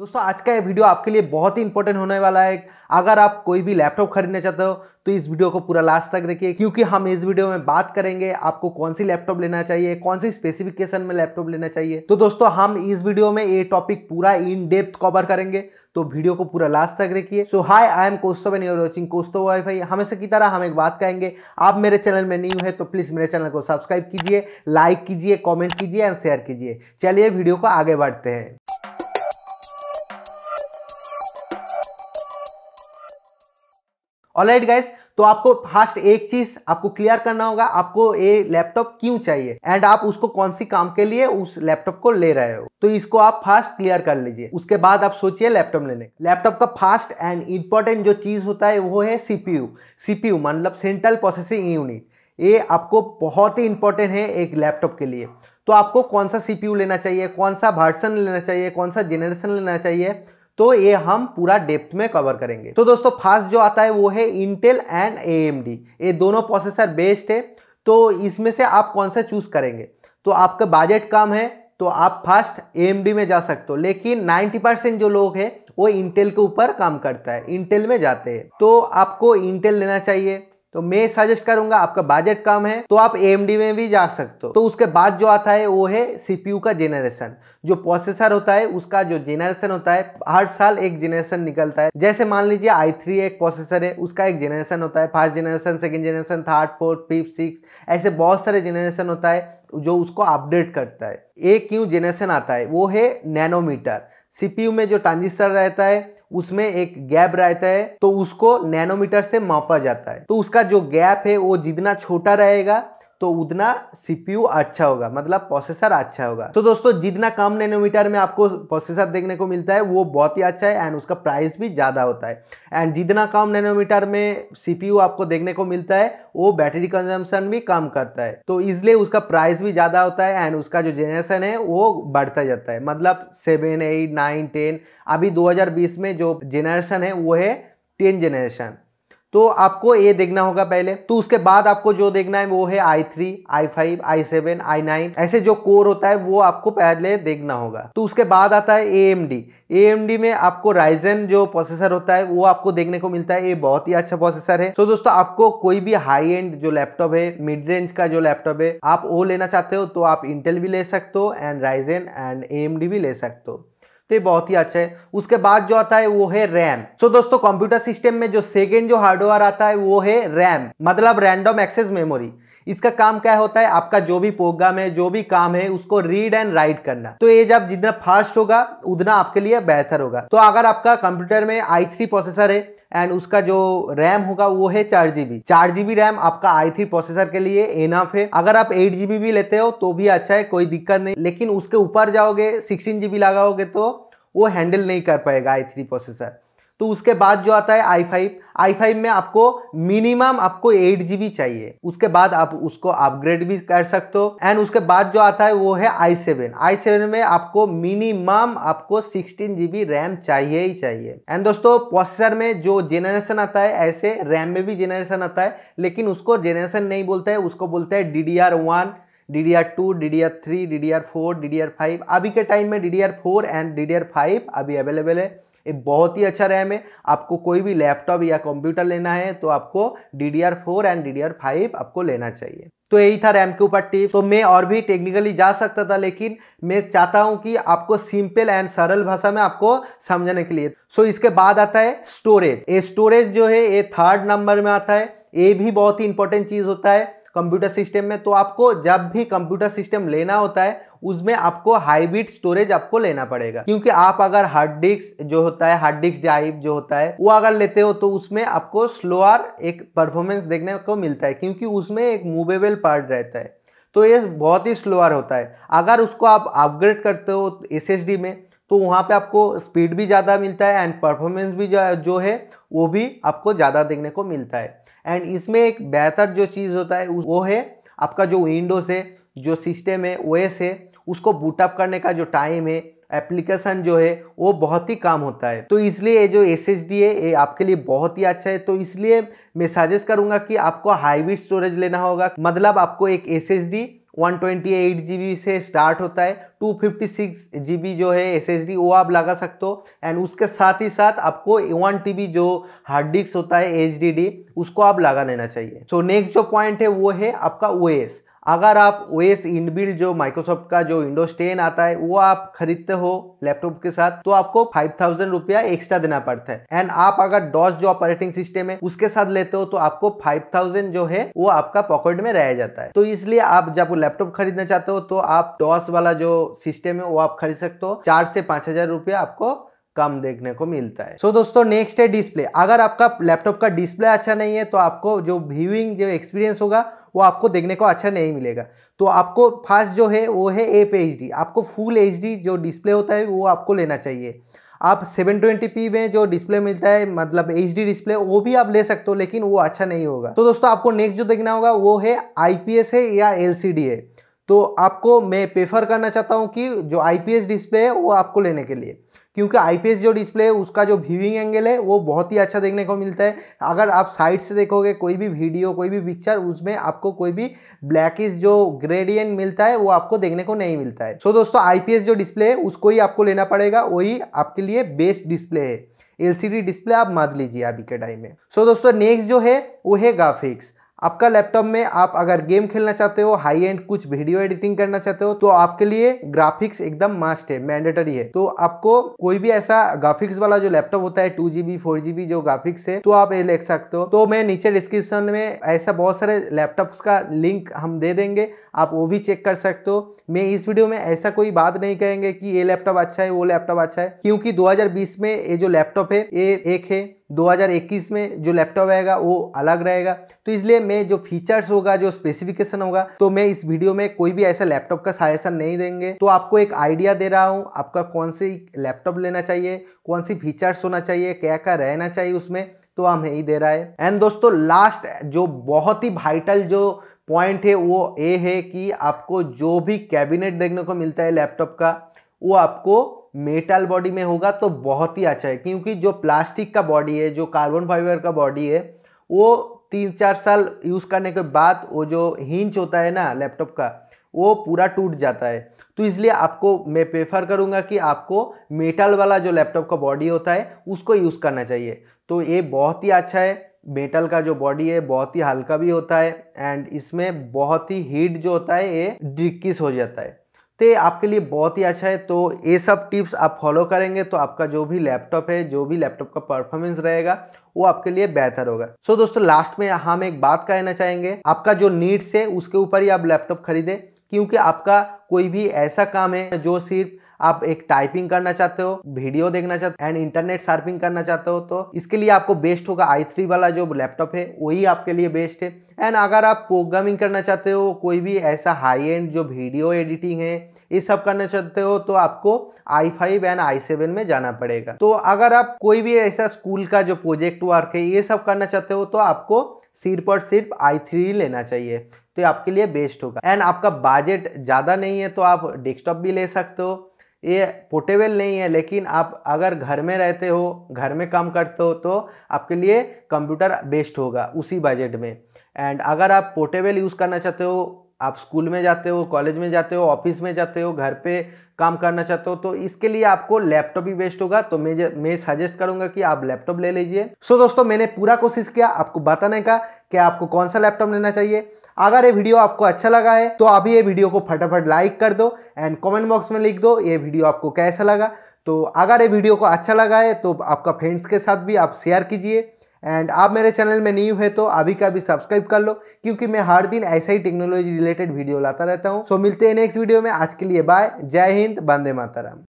दोस्तों आज का ये वीडियो आपके लिए बहुत ही इंपॉर्टेंट होने वाला है अगर आप कोई भी लैपटॉप खरीदना चाहते हो तो इस वीडियो को पूरा लास्ट तक देखिए क्योंकि हम इस वीडियो में बात करेंगे आपको कौन सी लैपटॉप लेना चाहिए कौन सी स्पेसिफिकेशन में लैपटॉप लेना चाहिए तो दोस्तों हम इस वीडियो में ये टॉपिक पूरा इन डेप्थ कवर करेंगे तो वीडियो को पूरा लास्ट तक देखिए so hi I am Kaustav and you're watching Kaustav wifi हमेशा की तरह हम एक बात कहेंगे आप मेरे चैनल में न्यू है तो प्लीज़ मेरे चैनल को सब्सक्राइब कीजिए लाइक कीजिए कॉमेंट कीजिए एंड शेयर कीजिए चलिए वीडियो को आगे बढ़ते हैं राइट गाइस तो आपको फास्ट एक चीज आपको क्लियर करना होगा आपको ये लैपटॉप क्यों चाहिए एंड आप उसको कौन सी काम के लिए उस लैपटॉप को ले रहे हो तो इसको आप फास्ट क्लियर कर लीजिए उसके बाद आप सोचिए लैपटॉप लेने लैपटॉप का फास्ट एंड इंपॉर्टेंट जो चीज होता है वो है सीपीयू सीपीयू मतलब सेंट्रल प्रोसेसिंग यूनिट ये आपको बहुत ही इंपॉर्टेंट है एक लैपटॉप के लिए तो आपको कौन सा सीपीयू लेना चाहिए कौन सा वर्सन लेना चाहिए कौन सा जेनरेशन लेना चाहिए तो ये हम पूरा डेप्थ में कवर करेंगे तो दोस्तों फास्ट जो आता है वो है इंटेल एंड ए ये दोनों प्रोसेसर बेस्ड है तो इसमें से आप कौन सा चूज करेंगे तो आपका बजट कम है तो आप फास्ट ए में जा सकते हो लेकिन 90 परसेंट जो लोग हैं वो इंटेल के ऊपर काम करता है इंटेल में जाते हैं तो आपको इंटेल लेना चाहिए तो मैं सजेस्ट करूंगा आपका बजट कम है तो आप ए में भी जा सकते हो तो उसके बाद जो आता है वो है सीपीयू का जेनरेशन जो प्रोसेसर होता है उसका जो जेनरेशन होता है हर साल एक जेनरेशन निकलता है जैसे मान लीजिए आई थ्री एक प्रोसेसर है उसका एक जेनरेशन होता है first generation second generation third fourth fifth six ऐसे बहुत सारे जेनरेशन होता है जो उसको अपडेट करता है एक क्यों जेनरेशन आता है वो है नैनोमीटर सीपीयू में जो ट्रांजिस्टर रहता है उसमें एक गैप रहता है तो उसको नैनोमीटर से मापा जाता है तो उसका जो गैप है वो जितना छोटा रहेगा तो उतना सीपीयू अच्छा होगा मतलब प्रोसेसर अच्छा होगा तो दोस्तों जितना कम नैनोमीटर में आपको प्रोसेसर देखने को मिलता है वो बहुत ही अच्छा है एंड उसका प्राइस भी ज़्यादा होता है एंड जितना कम नैनोमीटर में सीपीयू आपको देखने को मिलता है वो बैटरी कंजम्पशन भी कम करता है तो इसलिए उसका प्राइस भी ज़्यादा होता है एंड उसका जो जेनरेशन है वो बढ़ता जाता है मतलब सेवन एट नाइन टेन अभी दो में जो जेनरेशन है वो है टेन जेनरेशन तो आपको ये देखना होगा पहले तो उसके बाद आपको जो देखना है वो है i three i five i seven i nine ऐसे जो कोर होता है वो आपको पहले देखना होगा तो उसके बाद आता है ए एम डी ए में आपको Ryzen जो प्रोसेसर होता है वो आपको देखने को मिलता है ये बहुत ही अच्छा प्रोसेसर है तो दोस्तों आपको कोई भी हाई एंड जो लैपटॉप है मिड रेंज का जो लैपटॉप है आप वो लेना चाहते हो तो आप इंटेल भी ले सकते हो and Ryzen and A M D भी ले सकते हो तो बहुत ही अच्छा है उसके बाद जो आता है वो है रैम सो so, दोस्तों कंप्यूटर सिस्टम में जो सेकेंड जो हार्डवेयर आता है वो है रैम मतलब रैंडम एक्सेस मेमोरी इसका काम क्या होता है आपका जो भी प्रोग्राम है जो भी काम है उसको रीड एंड राइट करना तो ये जब जितना फास्ट होगा उतना आपके लिए बेहतर होगा तो अगर आपका कंप्यूटर में आई थ्री प्रोसेसर है एंड उसका जो रैम होगा वो है चार जीबी चार जीबी रैम आपका आई थ्री प्रोसेसर के लिए एनाफ है अगर आप एट जीबी भी लेते हो तो भी अच्छा है कोई दिक्कत नहीं लेकिन उसके ऊपर जाओगे सिक्सटीन जीबी लगाओगे तो वो हैंडल नहीं कर पाएगा आई थ्री प्रोसेसर तो उसके बाद जो आता है आई फाइव आई फाइव में आपको मिनिमम आपको एट जी चाहिए उसके बाद आप उसको अपग्रेड भी कर सकते हो एंड उसके बाद जो आता है वो है आई सेवन आई सेवन में आपको मिनिमम आपको सिक्सटीन जी रैम चाहिए ही चाहिए एंड दोस्तों प्रोसेसर में जो जेनरेशन आता है ऐसे रैम में भी जेनरेशन आता है लेकिन उसको जेनरेशन नहीं बोलता है उसको बोलता है D D R one D D R two D D R three D D R four D D R five अभी के टाइम में D D R four and D D R five अभी अवेलेबल है एक बहुत ही अच्छा RAM है आपको कोई भी लैपटॉप या कंप्यूटर लेना है तो आपको डी एंड डी आपको लेना चाहिए तो यही था रैम के ऊपर टिप तो मैं और भी टेक्निकली जा सकता था लेकिन मैं चाहता हूं कि आपको सिंपल एंड सरल भाषा में आपको समझने के लिए सो इसके बाद आता है स्टोरेज ये स्टोरेज जो है ये थर्ड नंबर में आता है ये भी बहुत ही इंपॉर्टेंट चीज़ होता है कंप्यूटर सिस्टम में तो आपको जब भी कंप्यूटर सिस्टम लेना होता है उसमें आपको हाईब्रिड स्टोरेज आपको लेना पड़ेगा क्योंकि आप अगर हार्ड डिस्क जो होता है हार्ड डिस्क ड्राइव जो होता है वो अगर लेते हो तो उसमें आपको स्लोअर एक परफॉर्मेंस देखने को मिलता है क्योंकि उसमें एक मूवेबल पार्ट रहता है तो ये बहुत ही स्लोअर होता है अगर उसको आप अपग्रेड करते हो एस में तो वहाँ पे आपको स्पीड भी ज़्यादा मिलता है एंड परफॉर्मेंस भी जो है वो भी आपको ज़्यादा देखने को मिलता है एंड इसमें एक बेहतर जो चीज़ होता है वो है आपका जो विंडोज़ है जो सिस्टम है ओ है उसको बूटअप करने का जो टाइम है एप्लीकेशन जो है वो बहुत ही काम होता है तो इसलिए ये जो एस एस डी है ये आपके लिए बहुत ही अच्छा है तो इसलिए मैं सजेस्ट करूँगा कि आपको हाईब्रिड स्टोरेज लेना होगा मतलब आपको एक एस एस डी 128 जीबी से स्टार्ट होता है 256 जीबी जो है एस वो आप लगा सकते हो एंड उसके साथ ही साथ आपको वन टीबी जो हार्ड डिस्क होता है एचडीडी उसको आप लगा लेना चाहिए सो so, नेक्स्ट जो पॉइंट है वो है आपका ओएस अगर आप ओ एस इनबिल्ड जो माइक्रोसॉफ्ट का जो विंडोज 10 आता है वो आप खरीदते हो लैपटॉप के साथ तो आपको फाइव थाउजेंड रुपया एक्स्ट्रा देना पड़ता है एंड आप अगर डॉस जो ऑपरेटिंग सिस्टम है उसके साथ लेते हो तो आपको फाइव थाउजेंड जो है वो आपका पॉकेट में रह जाता है तो इसलिए आप जब लैपटॉप खरीदना चाहते हो तो आप डॉस वाला जो सिस्टम है वो आप खरीद सकते हो चार से पांच हजार रुपया आपको कम देखने को मिलता है सो so, दोस्तों नेक्स्ट है डिस्प्ले अगर आपका लैपटॉप का डिस्प्ले अच्छा नहीं है तो आपको जो व्यूइंग जो एक्सपीरियंस होगा वो आपको देखने को अच्छा नहीं मिलेगा तो आपको फास्ट जो है वो है एप एच आपको फुल एच जो डिस्प्ले होता है वो आपको लेना चाहिए आप 720p में जो डिस्प्ले मिलता है मतलब एच डिस्प्ले वो भी आप ले सकते हो लेकिन वो अच्छा नहीं होगा तो दोस्तों आपको नेक्स्ट जो देखना होगा वो है आई है या एल है तो आपको मैं प्रेफर करना चाहता हूँ कि जो आई डिस्प्ले है वो आपको लेने के लिए क्योंकि आई जो डिस्प्ले है उसका जो व्यूइंग एंगल है वो बहुत ही अच्छा देखने को मिलता है अगर आप साइड से देखोगे कोई भी वीडियो कोई भी पिक्चर उसमें आपको कोई भी ब्लैक जो ग्रेडियंट मिलता है वो आपको देखने को नहीं मिलता है सो so, दोस्तों आई जो डिस्प्ले है उसको ही आपको लेना पड़ेगा वही आपके लिए बेस्ट डिस्प्ले है एल डिस्प्ले आप मान लीजिए अभी के टाइम में सो so, दोस्तों नेक्स्ट जो है वो है ग्राफिक्स आपका लैपटॉप में आप अगर गेम खेलना चाहते हो हाई एंड कुछ वीडियो एडिटिंग करना चाहते हो तो आपके लिए ग्राफिक्स एकदम मस्ट है मैंडेटरी है तो आपको कोई भी ऐसा ग्राफिक्स वाला जो लैपटॉप होता है टू जीबी फोर जीबी जो ग्राफिक्स है तो आप ये ले सकते हो तो मैं नीचे डिस्क्रिप्शन में ऐसा बहुत सारे लैपटॉप्स का लिंक हम दे देंगे आप वो भी चेक कर सकते हो मैं इस वीडियो में ऐसा कोई बात नहीं कहेंगे कि ये लैपटॉप अच्छा है वो लैपटॉप अच्छा है क्योंकि दो में ये जो लैपटॉप है ये एक है 2021 में जो लैपटॉप आएगा वो अलग रहेगा तो इसलिए में जो फीचर्स होगा जो स्पेसिफिकेशन होगा तो मैं इस वीडियो में कोई भी ऐसा लैपटॉप का सजेशन नहीं देंगे तो आपको एक आइडिया दे रहा हूँ आपका कौन सी लैपटॉप लेना चाहिए कौन सी फीचर्स होना चाहिए क्या क्या रहना चाहिए उसमें तो हम यही दे रहा है एंड दोस्तों लास्ट जो बहुत ही वाइटल जो पॉइंट है वो ये है कि आपको जो भी कैबिनेट देखने को मिलता है लैपटॉप का वो आपको मेटल बॉडी में होगा तो बहुत ही अच्छा है क्योंकि जो प्लास्टिक का बॉडी है जो कार्बन फाइबर का बॉडी है वो तीन चार साल यूज़ करने के बाद वो जो हिंच होता है ना लैपटॉप का वो पूरा टूट जाता है तो इसलिए आपको मैं प्रेफर करूँगा कि आपको मेटल वाला जो लैपटॉप का बॉडी होता है उसको यूज़ करना चाहिए तो ये बहुत ही अच्छा है मेटल का जो बॉडी है बहुत ही हल्का भी होता है एंड इसमें बहुत ही हीट जो होता है ये डिक्किस हो जाता है तो ये आपके लिए बहुत ही अच्छा है तो ये सब टिप्स आप फॉलो करेंगे तो आपका जो भी लैपटॉप है जो भी लैपटॉप का परफॉर्मेंस रहेगा वो आपके लिए बेहतर होगा सो so दोस्तों लास्ट में हम एक बात कहना चाहेंगे आपका जो नीड्स है उसके ऊपर ही आप लैपटॉप खरीदें क्योंकि आपका कोई भी ऐसा काम है जो सिर्फ आप एक टाइपिंग करना चाहते हो वीडियो देखना चाहते हो एंड इंटरनेट सर्फिंग करना चाहते हो तो इसके लिए आपको बेस्ट होगा आई थ्री वाला जो लैपटॉप है वही आपके लिए बेस्ट है एंड अगर आप प्रोग्रामिंग करना चाहते हो कोई भी ऐसा हाई एंड जो वीडियो एडिटिंग है ये सब करना चाहते हो तो आपको i five and i seven में जाना पड़ेगा तो अगर आप कोई भी ऐसा स्कूल का जो प्रोजेक्ट वर्क है ये सब करना चाहते हो तो आपको सिर्फ और सिर्फ आई थ्री लेना चाहिए तो आपके लिए बेस्ट होगा एंड आपका बजट ज़्यादा नहीं है तो आप डेस्कटॉप भी ले सकते हो ये पोर्टेबल नहीं है लेकिन आप अगर घर में रहते हो घर में काम करते हो तो आपके लिए कंप्यूटर बेस्ट होगा उसी बजट में एंड अगर आप पोर्टेबल यूज़ करना चाहते हो आप स्कूल में जाते हो कॉलेज में जाते हो ऑफिस में जाते हो घर पे काम करना चाहते हो तो इसके लिए आपको लैपटॉप ही बेस्ट होगा तो मैं मैं सजेस्ट करूंगा कि आप लैपटॉप ले लीजिए सो so, दोस्तों मैंने पूरा कोशिश किया आपको बताने का कि आपको कौन सा लैपटॉप लेना चाहिए अगर ये वीडियो आपको अच्छा लगा है तो अभी ये वीडियो को फटाफट लाइक कर दो एंड कमेंट बॉक्स में लिख दो ये वीडियो आपको कैसा लगा तो अगर ये वीडियो को अच्छा लगा है तो आपका फ्रेंड्स के साथ भी आप शेयर कीजिए एंड आप मेरे चैनल में न्यू है तो अभी का भी सब्सक्राइब कर लो क्योंकि मैं हर दिन ऐसा ही टेक्नोलॉजी रिलेटेड वीडियो लाता रहता हूँ सो मिलते हैं नेक्स्ट वीडियो में आज के लिए बाय जय हिंद बंदे माताराम